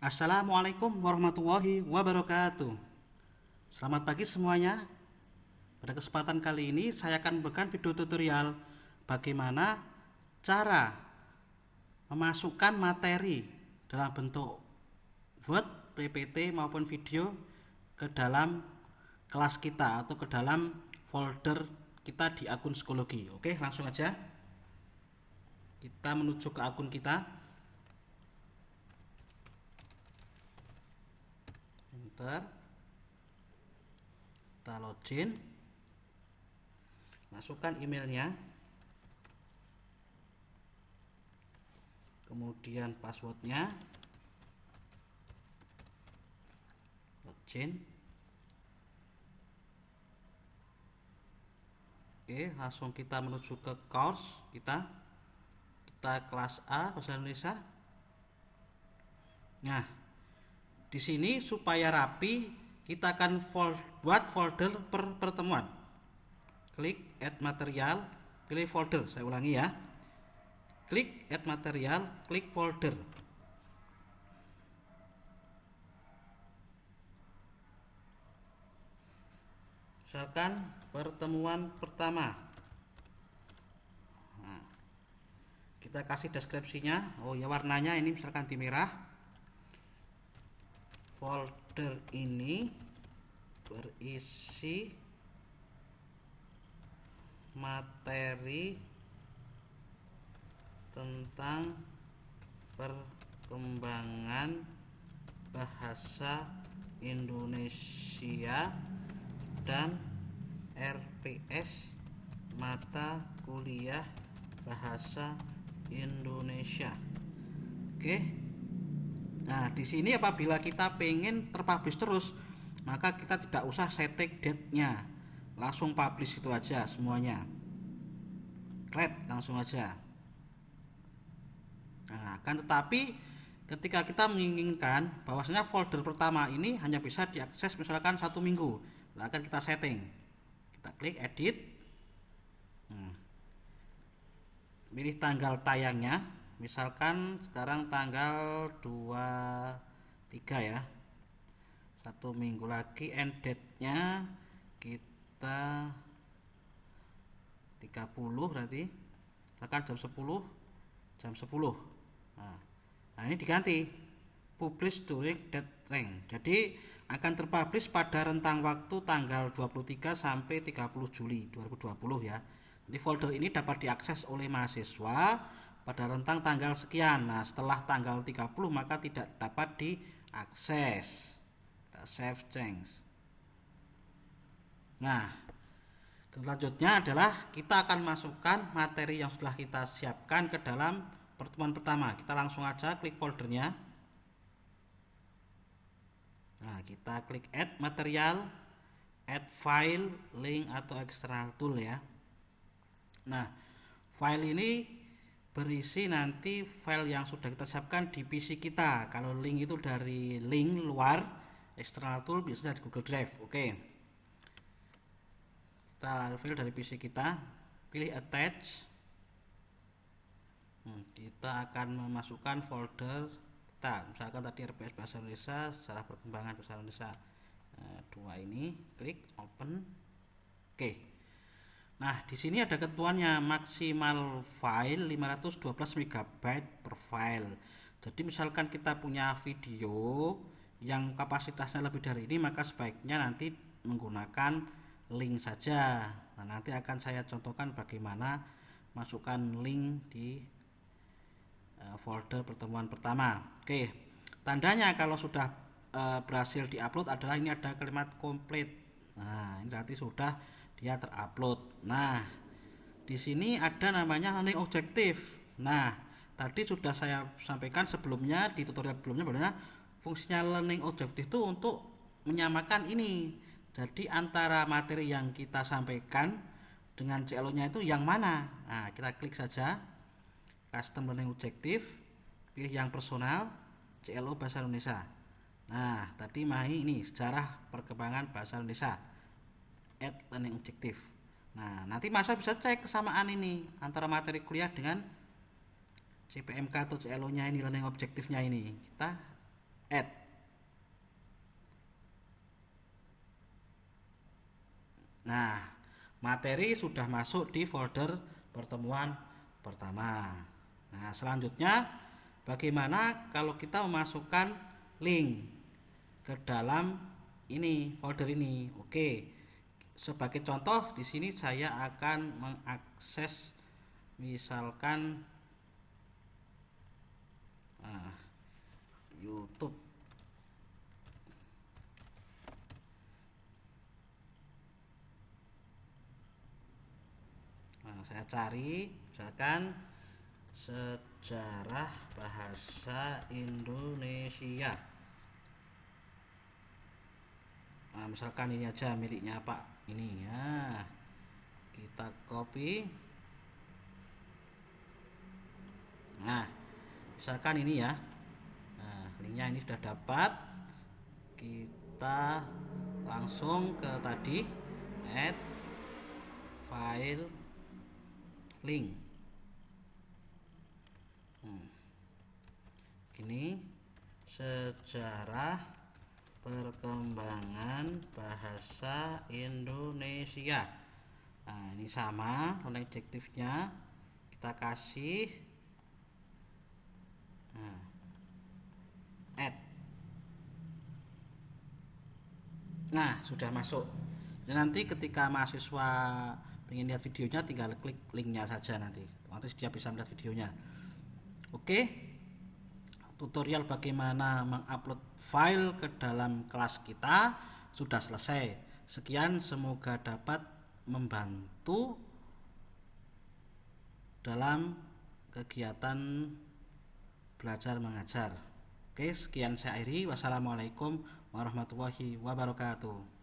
Assalamualaikum warahmatullahi wabarakatuh. Selamat pagi semuanya. Pada kesempatan kali ini saya akan memberikan video tutorial bagaimana cara memasukkan materi dalam bentuk Word, PPT maupun video ke dalam kelas kita atau ke dalam folder kita di akun psikologi. Oke, langsung aja. Kita menuju ke akun kita. ester login, masukkan emailnya kemudian passwordnya login oke langsung kita menuju ke course kita kita kelas A bahasa Indonesia nah di sini supaya rapi kita akan fold, buat folder per pertemuan klik add material pilih folder saya ulangi ya klik add material klik folder misalkan pertemuan pertama nah, kita kasih deskripsinya oh ya warnanya ini misalkan di merah folder ini berisi materi tentang perkembangan bahasa Indonesia dan RPS mata kuliah bahasa Indonesia. Oke. Okay. Nah, di sini apabila kita pengen terpublish terus, maka kita tidak usah setting date-nya. Langsung publish itu aja semuanya. Red langsung aja. Nah, akan tetapi ketika kita menginginkan bahwasanya folder pertama ini hanya bisa diakses misalkan satu minggu, nah, akan kita setting. Kita klik edit. Nah, hmm. pilih tanggal tayangnya misalkan sekarang tanggal 23 ya satu minggu lagi end date nya kita 30 berarti misalkan jam 10 jam 10 nah, nah ini diganti publish during date range jadi akan terpublish pada rentang waktu tanggal 23 sampai 30 Juli 2020 ya Di folder ini dapat diakses oleh mahasiswa pada rentang tanggal sekian. Nah, setelah tanggal 30 maka tidak dapat diakses. Kita save change. Nah, selanjutnya adalah kita akan masukkan materi yang sudah kita siapkan ke dalam pertemuan pertama. Kita langsung aja klik foldernya. Nah, kita klik add material, add file, link atau external tool ya. Nah, file ini berisi nanti file yang sudah kita siapkan di PC kita. Kalau link itu dari link luar external tool bisa dari Google Drive. Oke. Okay. Kita file dari PC kita, pilih attach. Hmm, kita akan memasukkan folder kita. Misalkan tadi RPS bahasa Indonesia, secara perkembangan bahasa Indonesia. Eh, dua ini, klik open. Oke. Okay. Nah, di sini ada ketuanya maksimal file 512 MB per file. Jadi misalkan kita punya video yang kapasitasnya lebih dari ini, maka sebaiknya nanti menggunakan link saja. Nah, nanti akan saya contohkan bagaimana masukkan link di eh, folder pertemuan pertama. Oke. Tandanya kalau sudah eh, berhasil diupload adalah ini ada kalimat complete. Nah, ini berarti sudah dia terupload nah di sini ada namanya learning objektif nah tadi sudah saya sampaikan sebelumnya di tutorial sebelumnya bahwa fungsinya learning objektif itu untuk menyamakan ini jadi antara materi yang kita sampaikan dengan CLO nya itu yang mana nah kita klik saja custom learning objektif pilih yang personal CLO bahasa Indonesia nah tadi mahi ini sejarah perkembangan bahasa Indonesia at learning objective. Nah, nanti masa bisa cek kesamaan ini antara materi kuliah dengan CPMK atau CLO-nya ini learning objektifnya ini. Kita add Nah, materi sudah masuk di folder pertemuan pertama. Nah, selanjutnya bagaimana kalau kita memasukkan link ke dalam ini folder ini? Oke sebagai contoh di sini saya akan mengakses misalkan nah, YouTube nah, saya cari misalkan sejarah bahasa Indonesia nah, misalkan ini aja miliknya Pak ini ya kita copy nah misalkan ini ya nah linknya ini sudah dapat kita langsung ke tadi add file link hmm. ini sejarah perkembangan bahasa Indonesia nah ini sama nilai adjektifnya kita kasih nah, add nah sudah masuk dan nanti ketika mahasiswa ingin lihat videonya tinggal klik linknya saja nanti otomatis dia bisa melihat videonya oke tutorial bagaimana mengupload file ke dalam kelas kita sudah selesai. Sekian semoga dapat membantu dalam kegiatan belajar mengajar. Oke, sekian saya akhiri. Wassalamualaikum warahmatullahi wabarakatuh.